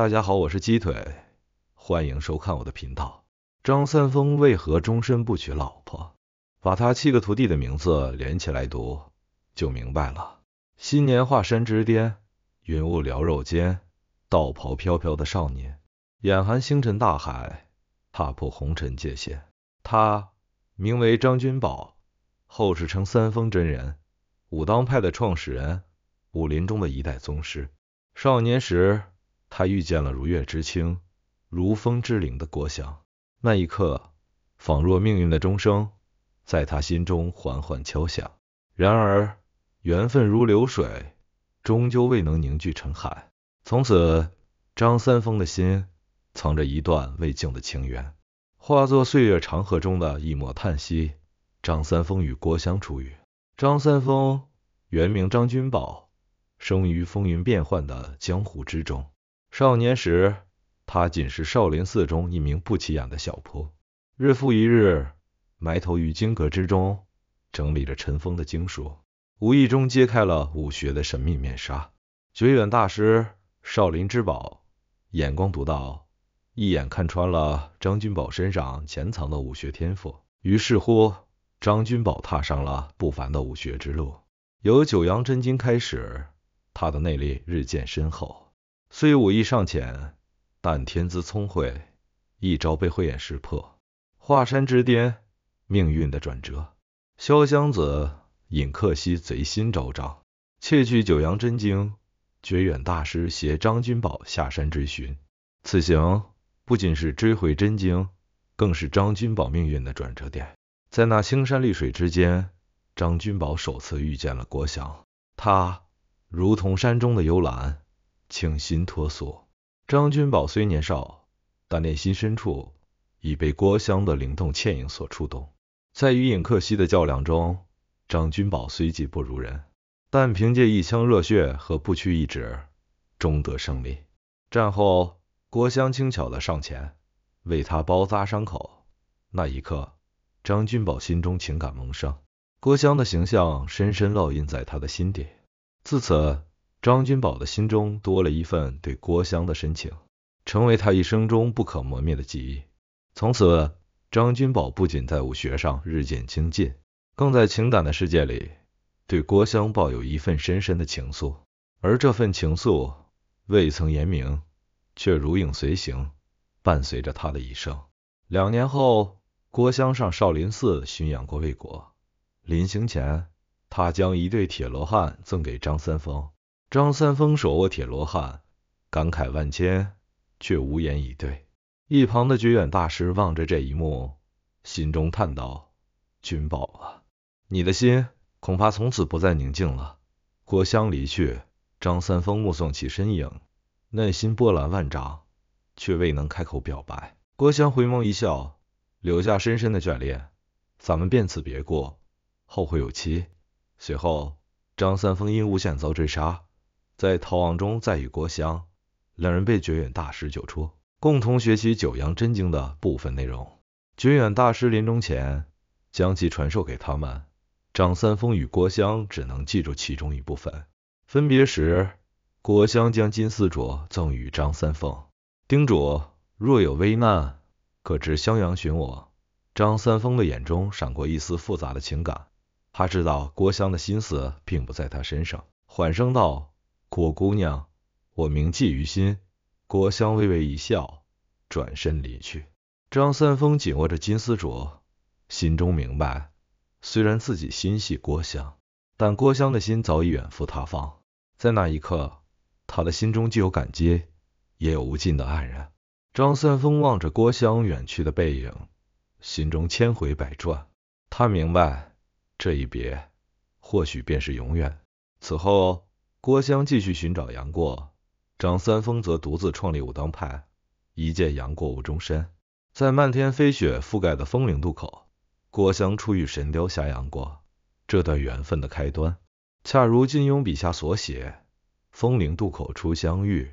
大家好，我是鸡腿，欢迎收看我的频道。张三丰为何终身不娶老婆？把他七个徒弟的名字连起来读，就明白了。新年华山之巅，云雾缭绕间，道袍飘飘的少年，眼含星辰大海，踏破红尘界限。他名为张君宝，后世称三丰真人，武当派的创始人，武林中的一代宗师。少年时。他遇见了如月之清，如风之灵的郭襄，那一刻，仿若命运的钟声，在他心中缓缓敲响。然而，缘分如流水，终究未能凝聚成海。从此，张三丰的心藏着一段未尽的情缘，化作岁月长河中的一抹叹息。张三丰与郭襄初遇，张三丰原名张君宝，生于风云变幻的江湖之中。少年时，他仅是少林寺中一名不起眼的小仆，日复一日埋头于经阁之中，整理着尘封的经书，无意中揭开了武学的神秘面纱。觉远大师，少林之宝，眼光独到，一眼看穿了张君宝身上潜藏的武学天赋。于是乎，张君宝踏上了不凡的武学之路。由九阳真经开始，他的内力日渐深厚。虽武艺尚浅，但天资聪慧，一招被慧眼识破。华山之巅，命运的转折。潇湘子尹克西贼心昭彰，窃取九阳真经。觉远大师携张君宝下山追寻，此行不仅是追回真经，更是张君宝命运的转折点。在那青山绿水之间，张君宝首次遇见了国祥，他如同山中的幽兰。清新脱俗。张君宝虽年少，但内心深处已被郭襄的灵动倩影所触动。在与尹克西的较量中，张君宝虽技不如人，但凭借一腔热血和不屈意志，终得胜利。战后，郭襄轻巧的上前为他包扎伤口。那一刻，张君宝心中情感萌生，郭襄的形象深深烙印在他的心底。自此。张君宝的心中多了一份对郭襄的深情，成为他一生中不可磨灭的记忆。从此，张君宝不仅在武学上日渐精进，更在情感的世界里对郭襄抱有一份深深的情愫。而这份情愫未曾言明，却如影随形，伴随着他的一生。两年后，郭襄上少林寺驯养过魏国，临行前，他将一对铁罗汉赠给张三丰。张三丰手握铁罗汉，感慨万千，却无言以对。一旁的觉远大师望着这一幕，心中叹道：“君宝啊，你的心恐怕从此不再宁静了。”郭襄离去，张三丰目送其身影，内心波澜万丈，却未能开口表白。郭襄回眸一笑，留下深深的眷恋。咱们便此别过，后会有期。随后，张三丰因诬陷遭追杀。在逃亡中，再与郭襄两人被觉远大师救出，共同学习《九阳真经》的部分内容。觉远大师临终前将其传授给他们。张三丰与郭襄只能记住其中一部分。分别时，郭襄将金丝镯赠与张三丰，叮嘱若有危难，可至襄阳寻我。张三丰的眼中闪过一丝复杂的情感，他知道郭襄的心思并不在他身上，缓声道。郭姑娘，我铭记于心。郭襄微微一笑，转身离去。张三丰紧握着金丝镯，心中明白，虽然自己心系郭襄，但郭襄的心早已远赴他方。在那一刻，他的心中既有感激，也有无尽的黯然。张三丰望着郭襄远去的背影，心中千回百转。他明白，这一别，或许便是永远。此后。郭襄继续寻找杨过，张三丰则独自创立武当派。一见杨过误终身，在漫天飞雪覆盖的风陵渡口，郭襄初遇神雕侠杨过，这段缘分的开端，恰如金庸笔下所写：风陵渡口初相遇，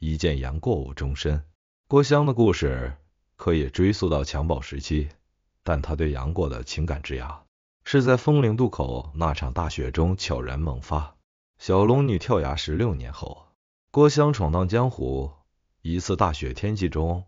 一见杨过误终身。郭襄的故事可以追溯到襁褓时期，但他对杨过的情感之涯，是在风陵渡口那场大雪中悄然萌发。小龙女跳崖十六年后，郭襄闯荡江湖。一次大雪天气中，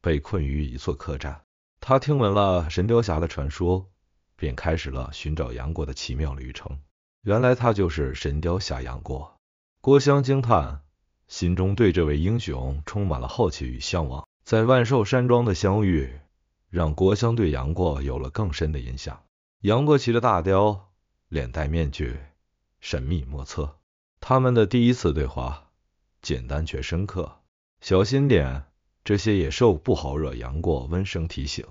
被困于一座客栈。他听闻了神雕侠的传说，便开始了寻找杨过的奇妙旅程。原来他就是神雕侠杨过。郭襄惊叹，心中对这位英雄充满了好奇与向往。在万寿山庄的相遇，让郭襄对杨过有了更深的印象。杨过骑着大雕，脸戴面具。神秘莫测，他们的第一次对话简单却深刻。小心点，这些野兽不好惹。杨过温声提醒。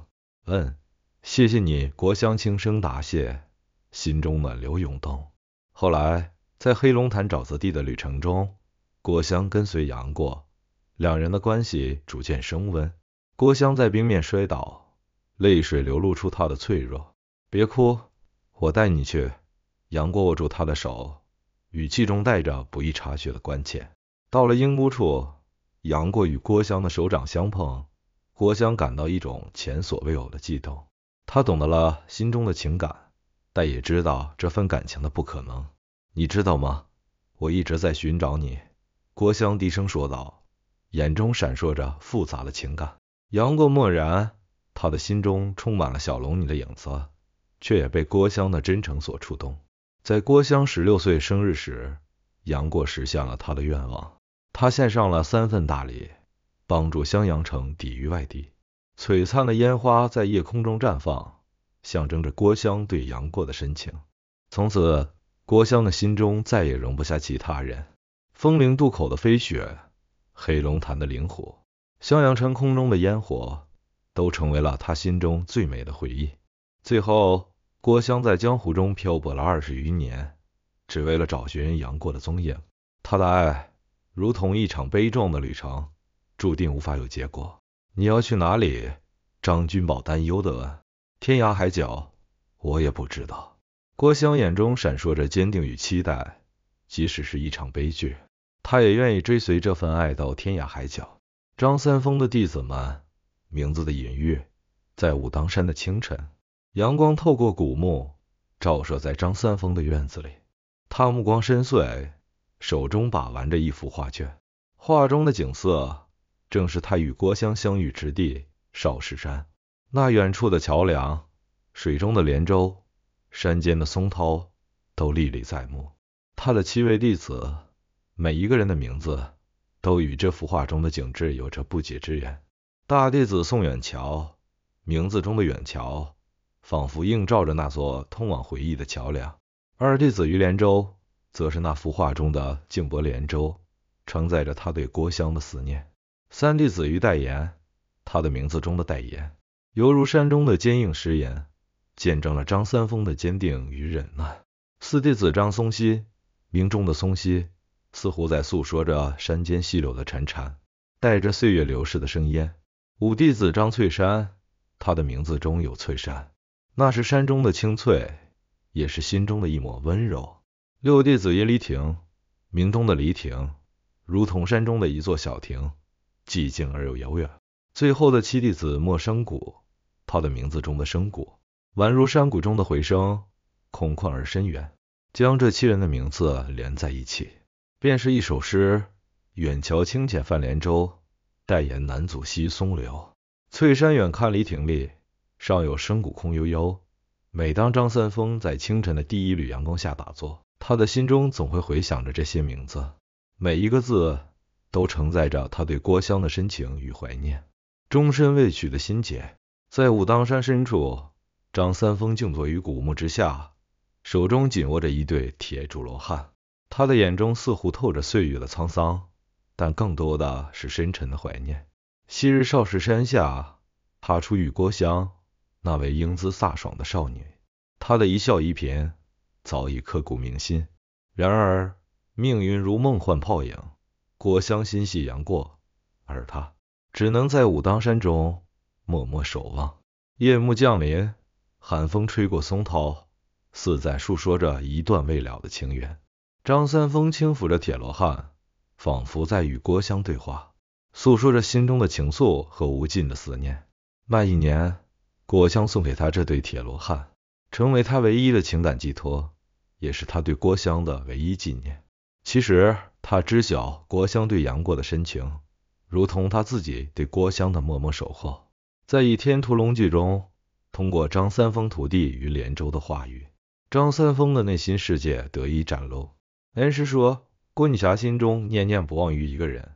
嗯，谢谢你。郭襄轻声答谢，心中暖流涌动。后来，在黑龙潭沼泽地的旅程中，郭襄跟随杨过，两人的关系逐渐升温。郭襄在冰面摔倒，泪水流露出她的脆弱。别哭，我带你去。杨过握住他的手，语气中带着不易察觉的关切。到了阴屋处，杨过与郭襄的手掌相碰，郭襄感到一种前所未有的悸动。他懂得了心中的情感，但也知道这份感情的不可能。你知道吗？我一直在寻找你。”郭襄低声说道，眼中闪烁着复杂的情感。杨过默然，他的心中充满了小龙女的影子，却也被郭襄的真诚所触动。在郭襄十六岁生日时，杨过实现了他的愿望，他献上了三份大礼，帮助襄阳城抵御外敌。璀璨的烟花在夜空中绽放，象征着郭襄对杨过的深情。从此，郭襄的心中再也容不下其他人。风陵渡口的飞雪，黑龙潭的灵火，襄阳城空中的烟火，都成为了他心中最美的回忆。最后。郭襄在江湖中漂泊了二十余年，只为了找寻杨过的踪影。他的爱如同一场悲壮的旅程，注定无法有结果。你要去哪里？张君宝担忧地问。天涯海角，我也不知道。郭襄眼中闪烁着坚定与期待，即使是一场悲剧，她也愿意追随这份爱到天涯海角。张三丰的弟子们，名字的隐喻，在武当山的清晨。阳光透过古木，照射在张三丰的院子里。他目光深邃，手中把玩着一幅画卷，画中的景色正是他与郭襄相遇之地少室山。那远处的桥梁、水中的连舟、山间的松涛，都历历在目。他的七位弟子，每一个人的名字都与这幅画中的景致有着不解之缘。大弟子宋远桥，名字中的远桥。仿佛映照着那座通往回忆的桥梁。二弟子于连州，则是那幅画中的静泊连州，承载着他对郭襄的思念。三弟子于代言，他的名字中的代言，犹如山中的坚硬石岩，见证了张三丰的坚定与忍耐。四弟子张松溪，名中的松溪，似乎在诉说着山间细柳的潺潺，带着岁月流逝的生烟。五弟子张翠山，他的名字中有翠山。那是山中的清翠，也是心中的一抹温柔。六弟子耶离亭，明东的离亭，如同山中的一座小亭，寂静而又遥远。最后的七弟子莫声谷，他的名字中的声谷，宛如山谷中的回声，空旷而深远。将这七人的名字连在一起，便是一首诗：远桥清浅泛连舟，黛言南阻西松流，翠山远看离亭立。上有深谷空悠悠。每当张三丰在清晨的第一缕阳光下打坐，他的心中总会回想着这些名字，每一个字都承载着他对郭襄的深情与怀念，终身未娶的心结。在武当山深处，张三丰静坐于古墓之下，手中紧握着一对铁柱罗汉，他的眼中似乎透着岁月的沧桑，但更多的是深沉的怀念。昔日少室山下，他初与郭襄。那位英姿飒爽的少女，她的一笑一颦早已刻骨铭心。然而，命运如梦幻泡影，郭襄心系杨过，而他只能在武当山中默默守望。夜幕降临，寒风吹过松涛，似在诉说着一段未了的情缘。张三丰轻抚着铁罗汉，仿佛在与郭襄对话，诉说着心中的情愫和无尽的思念。那一年。郭襄送给他这对铁罗汉，成为他唯一的情感寄托，也是他对郭襄的唯一纪念。其实他知晓郭襄对杨过的深情，如同他自己对郭襄的默默守候。在《倚天屠龙记》中，通过张三丰徒弟于连州的话语，张三丰的内心世界得以展露。恩师说，郭女侠心中念念不忘于一个人。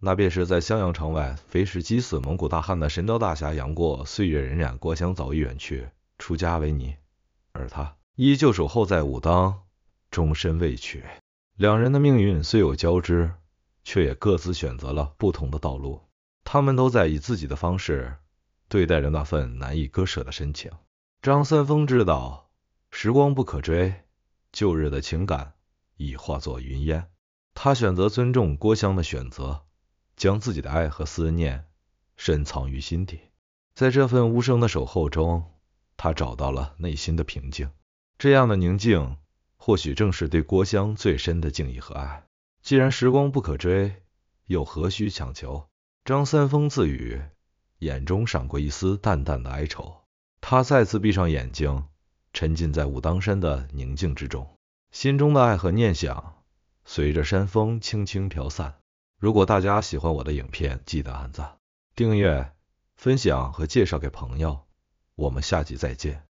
那便是在襄阳城外飞石击死蒙古大汉的神雕大侠杨过，岁月荏苒，郭襄早已远去，出家为尼，而他依旧守候在武当，终身未娶。两人的命运虽有交织，却也各自选择了不同的道路。他们都在以自己的方式对待着那份难以割舍的深情。张三丰知道时光不可追，旧日的情感已化作云烟，他选择尊重郭襄的选择。将自己的爱和思念深藏于心底，在这份无声的守候中，他找到了内心的平静。这样的宁静，或许正是对郭襄最深的敬意和爱。既然时光不可追，又何须强求？张三丰自语，眼中闪过一丝淡淡的哀愁。他再次闭上眼睛，沉浸在武当山的宁静之中，心中的爱和念想随着山风轻轻飘散。如果大家喜欢我的影片，记得按赞、订阅、分享和介绍给朋友。我们下集再见。